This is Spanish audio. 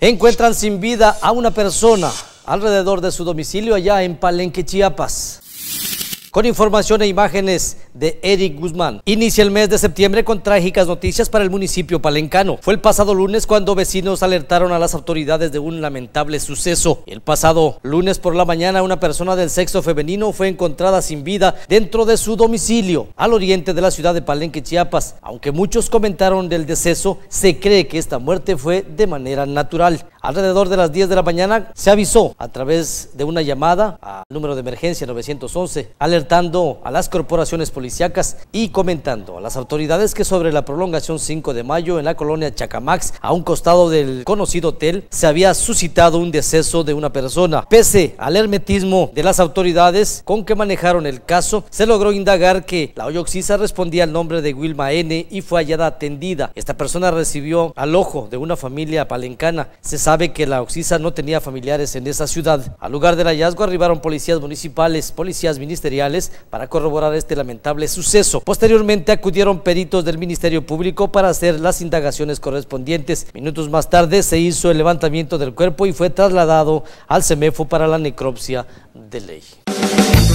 Encuentran sin vida a una persona alrededor de su domicilio allá en Palenque, Chiapas. Con información e imágenes de Eric Guzmán. Inicia el mes de septiembre con trágicas noticias para el municipio palencano. Fue el pasado lunes cuando vecinos alertaron a las autoridades de un lamentable suceso. El pasado lunes por la mañana una persona del sexo femenino fue encontrada sin vida dentro de su domicilio al oriente de la ciudad de Palenque, Chiapas. Aunque muchos comentaron del deceso, se cree que esta muerte fue de manera natural. Alrededor de las 10 de la mañana se avisó a través de una llamada al número de emergencia 911, alertando a las corporaciones policíacas y comentando a las autoridades que sobre la prolongación 5 de mayo en la colonia Chacamax, a un costado del conocido hotel, se había suscitado un deceso de una persona. Pese al hermetismo de las autoridades con que manejaron el caso, se logró indagar que la Oyoxisa respondía al nombre de Wilma N y fue hallada atendida. Esta persona recibió al ojo de una familia palencana. Se sabe que la Oxisa no tenía familiares en esa ciudad. Al lugar del hallazgo arribaron policías municipales, policías ministeriales para corroborar este lamentable suceso. Posteriormente acudieron peritos del Ministerio Público para hacer las indagaciones correspondientes. Minutos más tarde se hizo el levantamiento del cuerpo y fue trasladado al CEMEFO para la necropsia de ley.